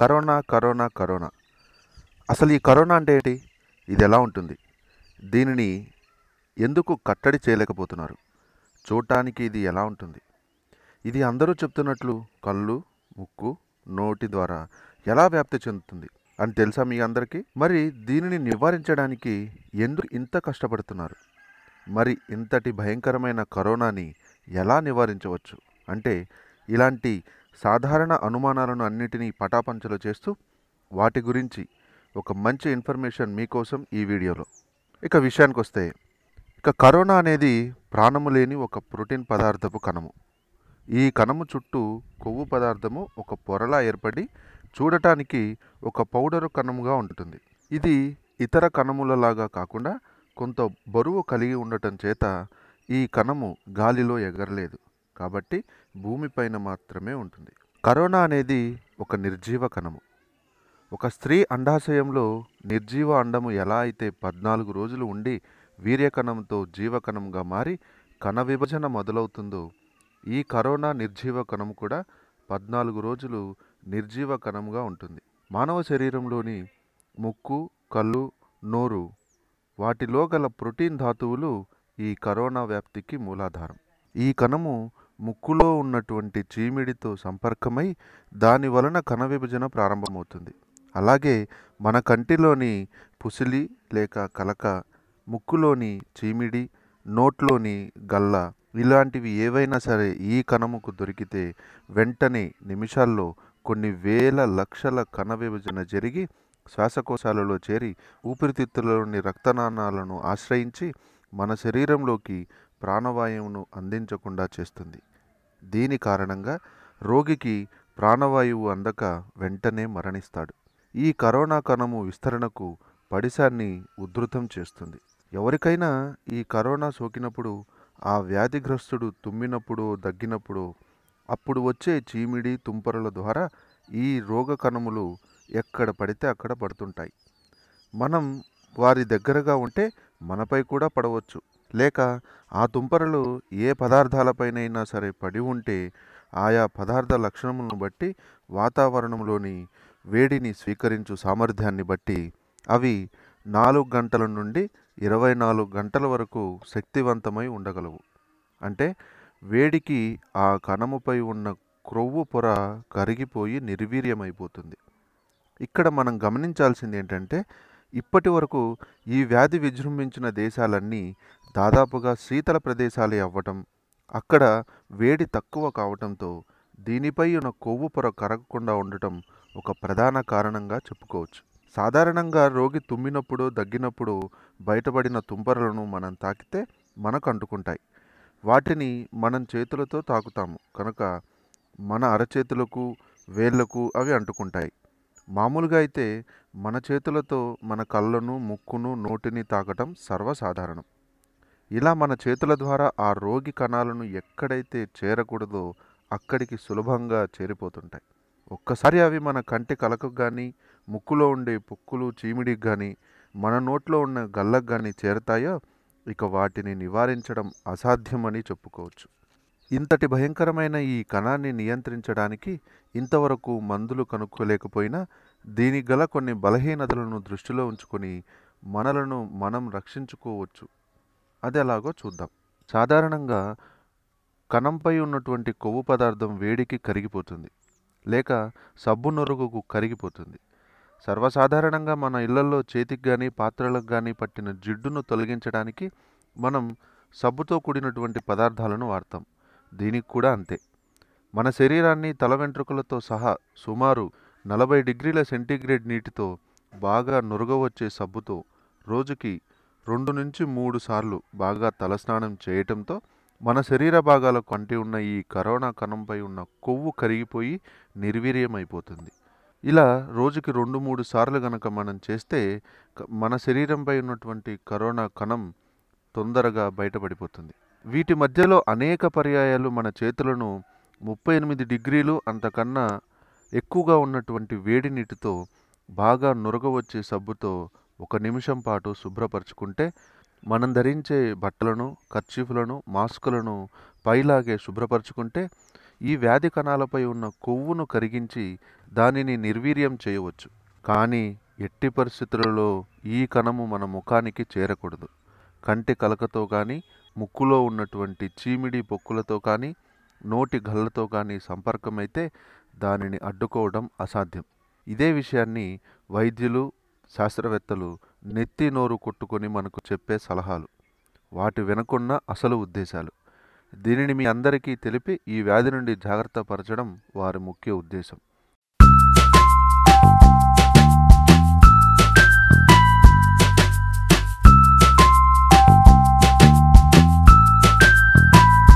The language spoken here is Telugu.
కరోనా కరోనా కరోనా అసలు ఈ కరోనా అంటే ఏంటి ఇది ఎలా ఉంటుంది దీనిని ఎందుకు కట్టడి చేయలేకపోతున్నారు చూడటానికి ఇది ఎలా ఉంటుంది ఇది అందరూ చెప్తున్నట్లు కళ్ళు ముక్కు నోటి ద్వారా ఎలా వ్యాప్తి చెందుతుంది అని తెలుసా మీ అందరికీ మరి దీనిని నివారించడానికి ఎందుకు ఇంత కష్టపడుతున్నారు మరి ఇంతటి భయంకరమైన కరోనాని ఎలా నివారించవచ్చు అంటే ఇలాంటి సాధారణ అనుమానాలను అన్నిటినీ పటాపంచలు చేస్తూ వాటి గురించి ఒక మంచి ఇన్ఫర్మేషన్ మీకోసం ఈ వీడియోలో ఇక విషయానికి వస్తే ఇక కరోనా అనేది ప్రాణము లేని ఒక ప్రోటీన్ పదార్థపు కణము ఈ కణము చుట్టూ కొవ్వు పదార్థము ఒక పొరలా ఏర్పడి చూడటానికి ఒక పౌడరు కణముగా ఉంటుంది ఇది ఇతర కణములలాగా కాకుండా కొంత బరువు కలిగి ఉండటం చేత ఈ కణము గాలిలో ఎగరలేదు కాబట్టి భూమిపైన మాత్రమే ఉంటుంది కరోనా అనేది ఒక నిర్జీవ కణము ఒక స్త్రీ అండాశయంలో నిర్జీవ అండము ఎలా అయితే పద్నాలుగు రోజులు ఉండి వీర్యకణంతో జీవకణంగా మారి కణ విభజన మొదలవుతుందో ఈ కరోనా నిర్జీవ కణము కూడా పద్నాలుగు రోజులు నిర్జీవ కణంగా ఉంటుంది మానవ శరీరంలోని ముక్కు కళ్ళు నోరు వాటిలో గల ప్రోటీన్ ధాతువులు ఈ కరోనా వ్యాప్తికి మూలాధారం ఈ కణము ముక్కులో ఉన్నటువంటి చీమిడితో సంపర్కమై దాని వలన కణ విభజన ప్రారంభమవుతుంది అలాగే మన కంటిలోని పుసిలి లేక కలక ముక్కులోని చీమిడి నోట్లోని గల్ల ఇలాంటివి ఏవైనా సరే ఈ కణముకు దొరికితే వెంటనే నిమిషాల్లో కొన్ని వేల లక్షల కణ విభజన జరిగి శ్వాసకోశాలలో చేరి ఊపిరితిత్తులలోని రక్తనాణాలను ఆశ్రయించి మన శరీరంలోకి ప్రాణవాయువును అందించకుండా చేస్తుంది దీని కారణంగా రోగికి ప్రాణవాయువు అందక వెంటనే మరణిస్తాడు ఈ కరోనా కణము విస్తరణకు పడిశాన్ని ఉధృతం చేస్తుంది ఎవరికైనా ఈ కరోనా సోకినప్పుడు ఆ వ్యాధిగ్రస్తుడు తుమ్మినప్పుడో దగ్గినప్పుడు అప్పుడు వచ్చే చీమిడి తుంపరల ద్వారా ఈ రోగ కణములు ఎక్కడ పడితే అక్కడ పడుతుంటాయి మనం వారి దగ్గరగా ఉంటే మనపై కూడా పడవచ్చు లేక ఆ దుంపరలు ఏ పదార్థాలపైనైనా సరే పడి ఉంటే ఆయా పదార్థ లక్షణములను బట్టి వాతావరణంలోని వేడిని స్వీకరించు సామర్థ్యాన్ని బట్టి అవి నాలుగు గంటల నుండి ఇరవై నాలుగు గంటల వరకు శక్తివంతమై ఉండగలవు అంటే వేడికి ఆ కణముపై ఉన్న క్రొవ్వు పొర కరిగిపోయి నిర్వీర్యమైపోతుంది ఇక్కడ మనం గమనించాల్సింది ఏంటంటే ఇప్పటి వరకు ఈ వ్యాధి విజృంభించిన దేశాలన్నీ దాదాపుగా శీతల ప్రదేశాలే అవ్వటం అక్కడ వేడి తక్కువ కావటంతో దీనిపై ఉన్న కొవ్వు పొర కరగకుండా ఉండటం ఒక ప్రధాన కారణంగా చెప్పుకోవచ్చు సాధారణంగా రోగి తుమ్మినప్పుడు దగ్గినప్పుడు బయటపడిన తుంపరలను మనం తాకితే మనకు అంటుకుంటాయి వాటిని మనం చేతులతో తాకుతాము కనుక మన అరచేతులకు వేళ్లకు అవి అంటుకుంటాయి మామూలుగా అయితే మన చేతులతో మన కళ్ళను ముక్కును నోటిని తాకటం సర్వసాధారణం ఇలా మన చేతుల ద్వారా ఆ రోగి కణాలను ఎక్కడైతే చేరకూడదో అక్కడికి సులభంగా చేరిపోతుంటాయి ఒక్కసారి అవి మన కంటి కలకు కానీ ముక్కులో ఉండే పుక్కులు చీమిడికి కానీ మన నోట్లో ఉన్న గల్లకు కానీ చేరతాయో ఇక వాటిని నివారించడం అసాధ్యమని చెప్పుకోవచ్చు ఇంతటి భయంకరమైన ఈ కణాన్ని నియంత్రించడానికి ఇంతవరకు మందులు కనుక్కోలేకపోయినా దీనికి గల కొన్ని బలహీనతలను దృష్టిలో ఉంచుకొని మనలను మనం రక్షించుకోవచ్చు అది ఎలాగో చూద్దాం సాధారణంగా కణంపై ఉన్నటువంటి కొవ్వు పదార్థం వేడికి కరిగిపోతుంది లేక సబ్బు నొరుగుకు కరిగిపోతుంది సర్వసాధారణంగా మన ఇళ్లలో చేతికి కానీ పాత్రలకు కానీ పట్టిన జిడ్డును తొలగించడానికి మనం సబ్బుతో కూడినటువంటి పదార్థాలను వాడతాం దీనికి కూడా అంతే మన శరీరాన్ని తల వెంట్రుకలతో సహా సుమారు నలభై డిగ్రీల సెంటీగ్రేడ్ నీటితో బాగా నురగవచ్చే సబ్బుతో రోజుకి రెండు నుంచి మూడు సార్లు బాగా తలస్నానం చేయటంతో మన శరీర భాగాల కంటి ఉన్న ఈ కరోనా కణంపై ఉన్న కొవ్వు కరిగిపోయి నిర్వీర్యమైపోతుంది ఇలా రోజుకి రెండు మూడు సార్లు గనక మనం చేస్తే మన శరీరంపై ఉన్నటువంటి కరోనా కణం తొందరగా బయటపడిపోతుంది వీటి మధ్యలో అనేక పర్యాయాలు మన చేతులను ముప్పై ఎనిమిది డిగ్రీలు అంతకన్నా ఎక్కువగా ఉన్నటువంటి వేడి నీటితో బాగా నురగవచ్చే సబ్బుతో ఒక నిమిషం పాటు శుభ్రపరచుకుంటే మనం ధరించే బట్టలను ఖర్చీఫ్లను మాస్కులను పైలాగే శుభ్రపరచుకుంటే ఈ వ్యాధి కణాలపై ఉన్న కొవ్వును కరిగించి దానిని నిర్వీర్యం చేయవచ్చు కానీ ఎట్టి పరిస్థితులలో ఈ కణము మన ముఖానికి చేరకూడదు కంటి కలకతో కానీ ముక్కులో ఉన్నటువంటి చీమిడి పొక్కులతో కానీ నోటి గళ్ళతో కానీ సంపర్కమైతే దానిని అడ్డుకోవడం అసాధ్యం ఇదే విషయాన్ని వైద్యులు శాస్త్రవేత్తలు నెత్తి నోరు కొట్టుకొని మనకు చెప్పే సలహాలు వాటి వెనుకున్న అసలు ఉద్దేశాలు దీనిని మీ అందరికీ తెలిపి ఈ వ్యాధి నుండి జాగ్రత్త పరచడం వారి ముఖ్య ఉద్దేశం